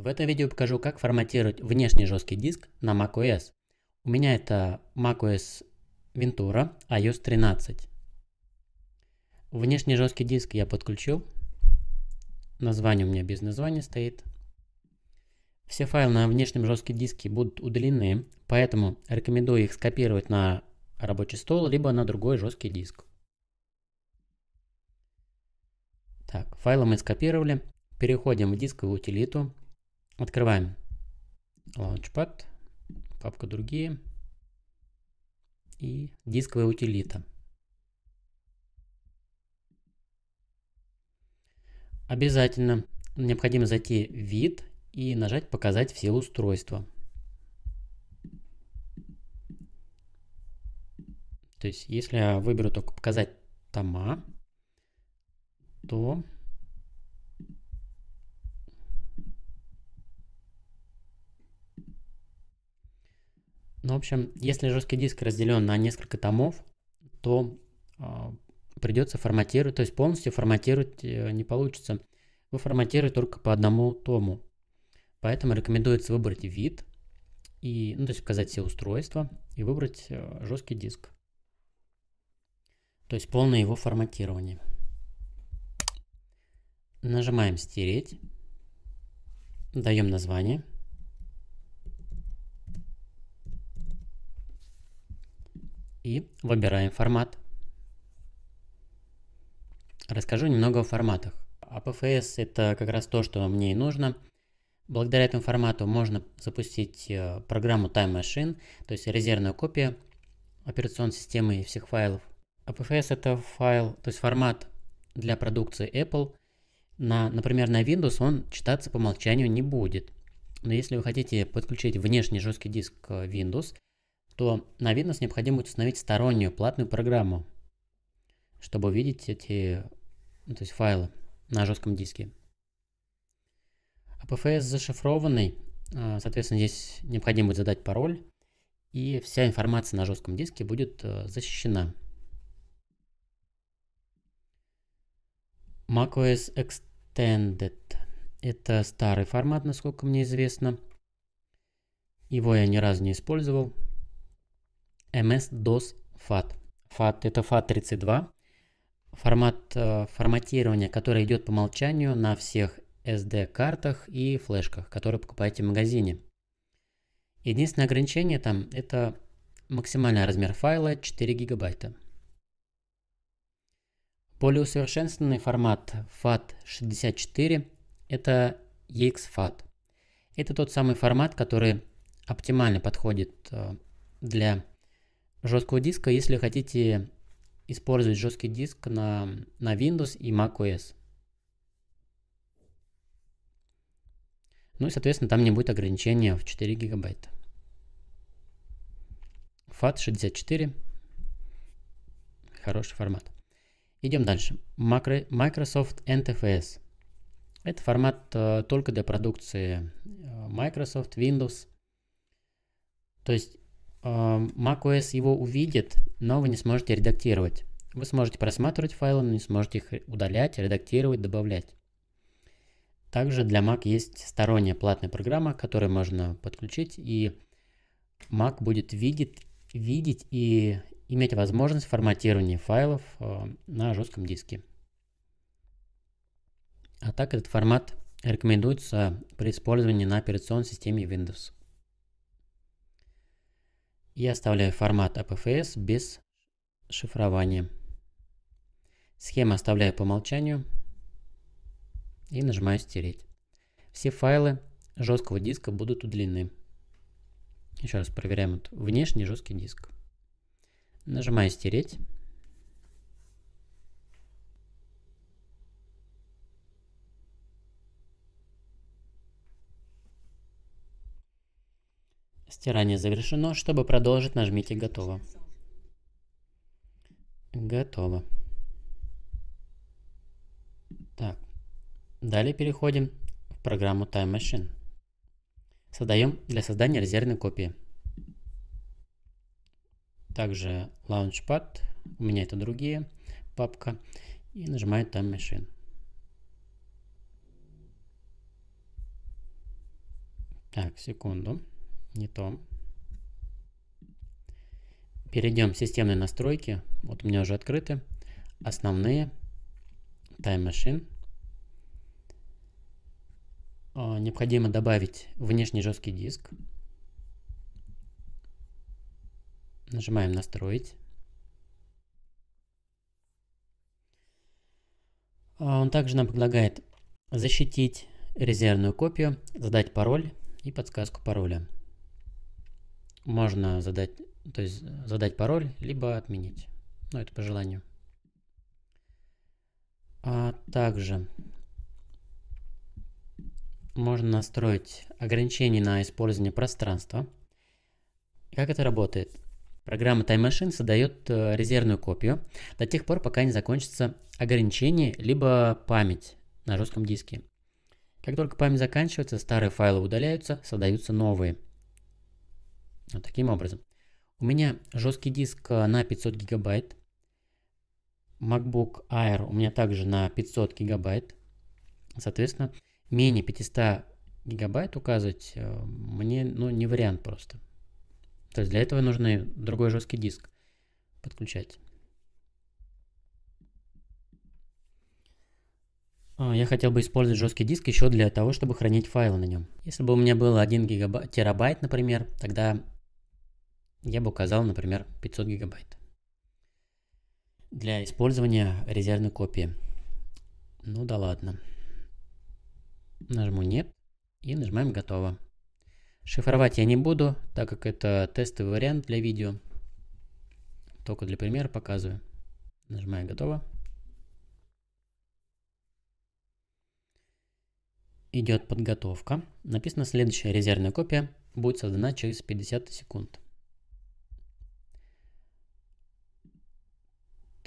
В этом видео покажу, как форматировать внешний жесткий диск на macOS. У меня это macOS Ventura iOS 13. Внешний жесткий диск я подключил. Название у меня без названия стоит. Все файлы на внешнем жестком диске будут удалены, поэтому рекомендую их скопировать на рабочий стол, либо на другой жесткий диск. Так, файлы мы скопировали. Переходим в дисковую утилиту. Открываем Launchpad, папка «Другие» и дисковая утилита. Обязательно необходимо зайти в вид и нажать «Показать все устройства». То есть, если я выберу только «Показать тома», то Ну, в общем, если жесткий диск разделен на несколько томов, то э, придется форматировать, то есть полностью форматировать э, не получится. Вы форматируете только по одному тому. Поэтому рекомендуется выбрать вид, и, ну, то есть указать все устройства и выбрать э, жесткий диск. То есть полное его форматирование. Нажимаем «Стереть», даем название – и выбираем формат. Расскажу немного о форматах. APFS а – это как раз то, что мне и нужно. Благодаря этому формату можно запустить э, программу Time Machine, то есть резервную копию операционной системы и всех файлов. APFS а – это файл, то есть формат для продукции Apple. На, например, на Windows он читаться по умолчанию не будет. Но если вы хотите подключить внешний жесткий диск э, Windows – то на Windows необходимо будет установить стороннюю платную программу, чтобы увидеть эти ну, то есть файлы на жестком диске. APFS зашифрованный, а, соответственно, здесь необходимо будет задать пароль, и вся информация на жестком диске будет а, защищена. macOS Extended – это старый формат, насколько мне известно. Его я ни разу не использовал, MS-DOS FAT. FAT это FAT32. Формат э, форматирования, который идет по умолчанию на всех SD-картах и флешках, которые покупаете в магазине. Единственное ограничение там это максимальный размер файла 4 гигабайта. Более усовершенствованный формат FAT64 это EXFAT. Это тот самый формат, который оптимально подходит э, для жесткого диска, если хотите использовать жесткий диск на, на Windows и macOS. Ну и, соответственно, там не будет ограничения в 4 гигабайта. FAT64. Хороший формат. Идем дальше. Macro, Microsoft NTFS. Это формат э, только для продукции э, Microsoft, Windows. То есть Эм, macOS его увидит, но вы не сможете редактировать. Вы сможете просматривать файлы, но не сможете их удалять, редактировать, добавлять. Также для Mac есть сторонняя платная программа, которую можно подключить, и Mac будет видеть, видеть и иметь возможность форматирования файлов э, на жестком диске. А так этот формат рекомендуется при использовании на операционной системе Windows. Я оставляю формат APFS а без шифрования. Схема оставляю по умолчанию и нажимаю «Стереть». Все файлы жесткого диска будут удалены. Еще раз проверяем вот внешний жесткий диск. Нажимаю «Стереть». Стирание завершено. Чтобы продолжить, нажмите «Готово». Готово. Так. Далее переходим в программу Time Machine. Создаем для создания резервной копии. Также Launchpad. У меня это другие папка. И нажимаю Time Machine. Так, секунду. Не то. Перейдем в системные настройки. Вот у меня уже открыты. Основные. Time Machine. А, необходимо добавить внешний жесткий диск. Нажимаем «Настроить». А, он также нам предлагает защитить резервную копию, задать пароль и подсказку пароля. Можно задать, то есть задать пароль, либо отменить. Ну, это по желанию. А также можно настроить ограничение на использование пространства. Как это работает? Программа Time Machine создает э, резервную копию до тех пор, пока не закончится ограничение либо память на жестком диске. Как только память заканчивается, старые файлы удаляются, создаются новые – вот таким образом. У меня жесткий диск э, на 500 гигабайт. MacBook Air у меня также на 500 гигабайт. Соответственно, менее 500 гигабайт указывать э, мне ну, не вариант просто. То есть для этого нужно другой жесткий диск подключать. А, я хотел бы использовать жесткий диск еще для того, чтобы хранить файлы на нем. Если бы у меня было 1 гигабайт, терабайт, например, тогда я бы указал, например, 500 гигабайт. Для использования резервной копии. Ну да ладно. Нажму «Нет» и нажимаем «Готово». Шифровать я не буду, так как это тестовый вариант для видео. Только для примера показываю. Нажимаю «Готово». Идет подготовка. Написано следующая резервная копия будет создана через 50 секунд.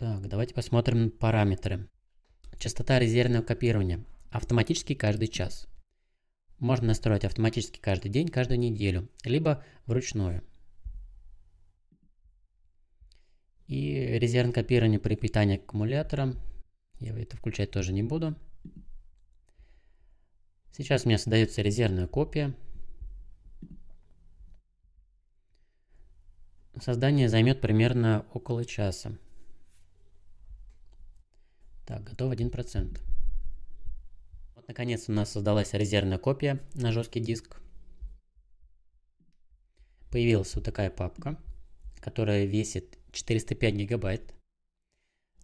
Так, давайте посмотрим параметры. Частота резервного копирования. Автоматически каждый час. Можно настроить автоматически каждый день, каждую неделю, либо вручную. И резервное копирование при питании аккумулятора. Я это включать тоже не буду. Сейчас у меня создается резервная копия. Создание займет примерно около часа. Так, готов 1%. Вот наконец у нас создалась резервная копия на жесткий диск. Появилась вот такая папка, которая весит 405 гигабайт.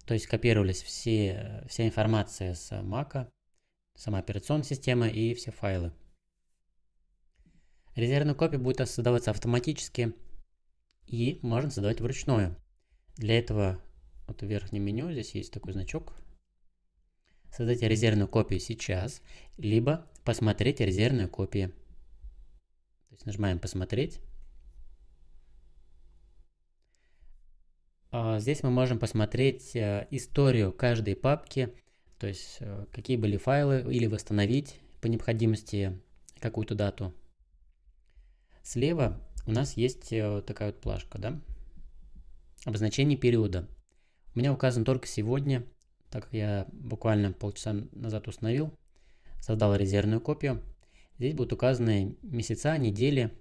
То есть копировались все, вся информация с Mac, сама операционная система и все файлы. Резервная копия будет создаваться автоматически и можно создавать вручную. Для этого вот в верхнем меню здесь есть такой значок создать резервную копию сейчас, либо посмотреть резервную копию. То есть нажимаем «Посмотреть». А, здесь мы можем посмотреть э, историю каждой папки, то есть э, какие были файлы, или восстановить по необходимости какую-то дату. Слева у нас есть э, такая вот плашка, да? Обозначение периода. У меня указан только сегодня так как я буквально полчаса назад установил, создал резервную копию. Здесь будут указаны месяца, недели,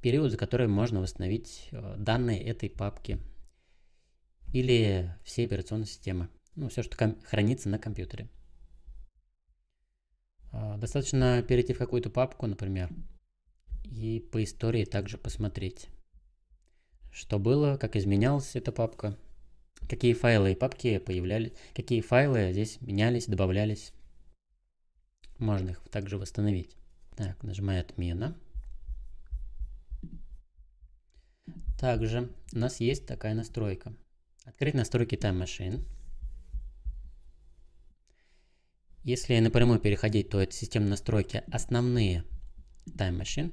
период, за который можно восстановить э, данные этой папки или всей операционной системы. Ну, все, что хранится на компьютере. А, достаточно перейти в какую-то папку, например, и по истории также посмотреть, что было, как изменялась эта папка, какие файлы и папки появлялись, какие файлы здесь менялись, добавлялись. Можно их также восстановить. Так, нажимаю «Отмена». Также у нас есть такая настройка. Открыть настройки Time Machine. Если напрямую переходить, то это системные настройки «Основные Time Machine».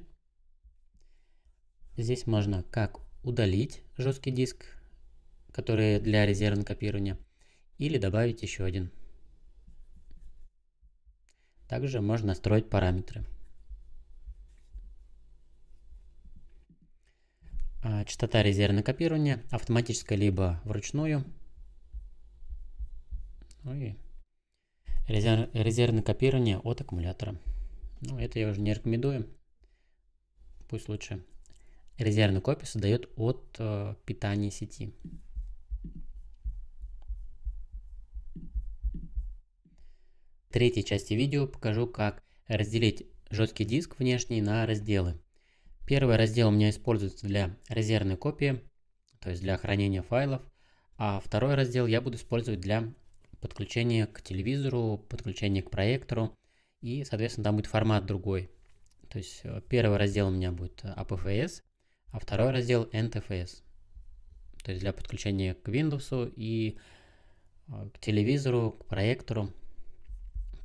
Здесь можно как удалить жесткий диск, которые для резервного копирования, или добавить еще один. Также можно настроить параметры. А, частота резервного копирования автоматическая либо вручную. Ну и резерв, резервное копирование от аккумулятора. Ну, это я уже не рекомендую. Пусть лучше резервную копию создает от э, питания сети. В третьей части видео покажу, как разделить жесткий диск внешний на разделы. Первый раздел у меня используется для резервной копии, то есть для хранения файлов, а второй раздел я буду использовать для подключения к телевизору, подключения к проектору, и, соответственно, там будет формат другой. То есть э, первый раздел у меня будет APFS, а, а второй раздел NTFS. То есть для подключения к Windows и э, к телевизору, к проектору.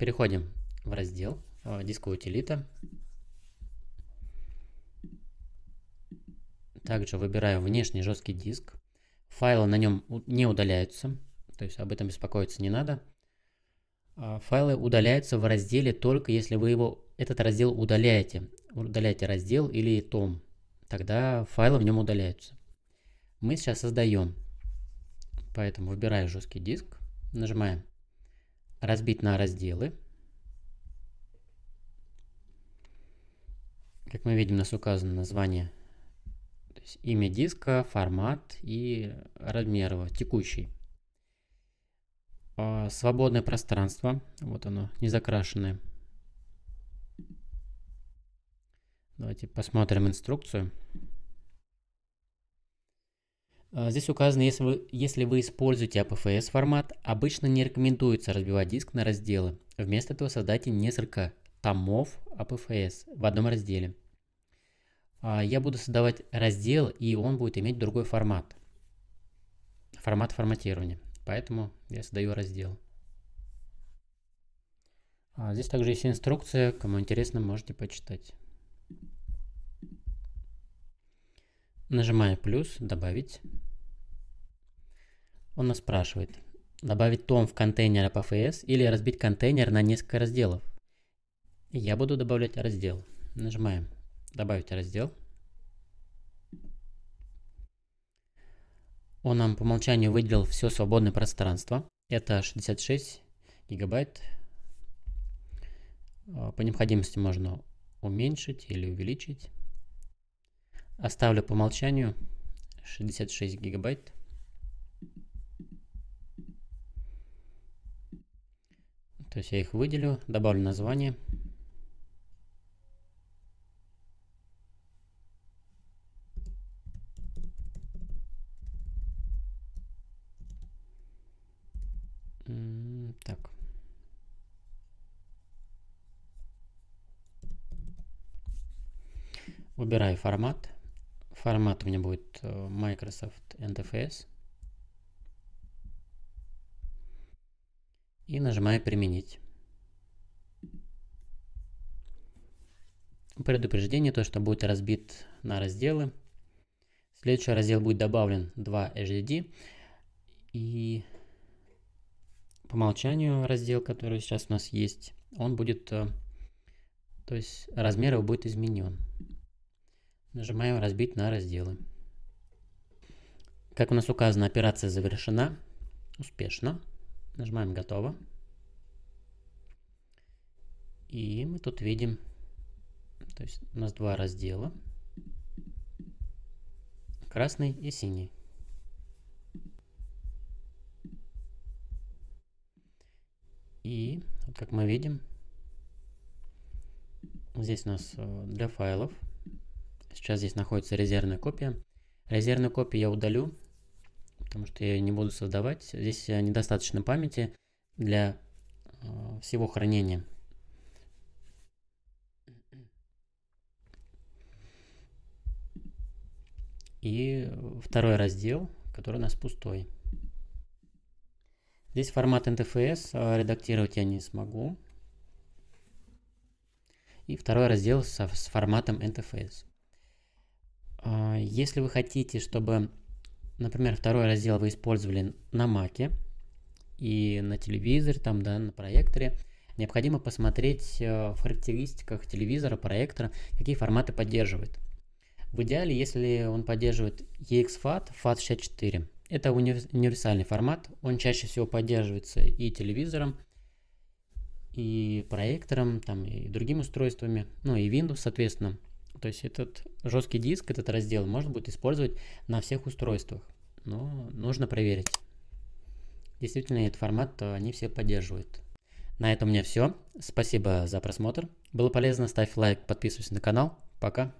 Переходим в раздел э, дисковая утилита. Также выбираю внешний жесткий диск. Файлы на нем не удаляются, то есть об этом беспокоиться не надо. А, файлы удаляются в разделе только если вы его, этот раздел удаляете. Удаляете раздел или том, тогда файлы в нем удаляются. Мы сейчас создаем, поэтому выбираю жесткий диск, нажимаем разбить на разделы. Как мы видим, у нас указано название, то есть имя диска, формат и размер его, текущий. А, свободное пространство, вот оно, не закрашенное. Давайте посмотрим инструкцию. А, здесь указано, если вы, если вы используете APFS а формат, обычно не рекомендуется разбивать диск на разделы. Вместо этого создайте несколько томов APFS а в одном разделе. Я буду создавать раздел, и он будет иметь другой формат. Формат форматирования. Поэтому я создаю раздел. Здесь также есть инструкция, кому интересно, можете почитать. Нажимаю плюс «Добавить». Он нас спрашивает, добавить том в контейнер PFS или разбить контейнер на несколько разделов. Я буду добавлять раздел. Нажимаем «Добавить раздел». Он нам по умолчанию выделил все свободное пространство. Это 66 гигабайт. А, по необходимости можно уменьшить или увеличить. Оставлю по умолчанию 66 гигабайт. То есть я их выделю, добавлю название. Так. Выбираю формат. Формат у меня будет э, Microsoft NTFS. и нажимаю «Применить». Предупреждение, то что будет разбит на разделы. Следующий раздел будет добавлен 2 HDD. И по умолчанию раздел, который сейчас у нас есть, он будет, э, то есть размер его будет изменен. Нажимаем «Разбить на разделы». Как у нас указано, операция завершена успешно. Нажимаем «Готово». И мы тут видим, то есть у нас два раздела, красный и синий. И, вот как мы видим, здесь у нас э, для файлов, сейчас здесь находится резервная копия. Резервную копию я удалю, потому что я не буду создавать. Здесь э, недостаточно памяти для э, всего хранения. И второй раздел, который у нас пустой. Здесь формат NTFS, а редактировать я не смогу. И второй раздел со, с форматом NTFS. А если вы хотите, чтобы например, второй раздел вы использовали на Маке и на телевизоре, там, да, на проекторе, необходимо посмотреть э, в характеристиках телевизора, проектора, какие форматы поддерживает. В идеале, если он поддерживает EXFAT, FAT64. Это универсальный формат, он чаще всего поддерживается и телевизором, и проектором, там, и другими устройствами, ну и Windows, соответственно. То есть этот жесткий диск, этот раздел можно будет использовать на всех устройствах, но нужно проверить. Действительно, этот формат э, они все поддерживают. На этом у меня все. Спасибо за просмотр. Было полезно, ставь лайк, подписывайся на канал. Пока.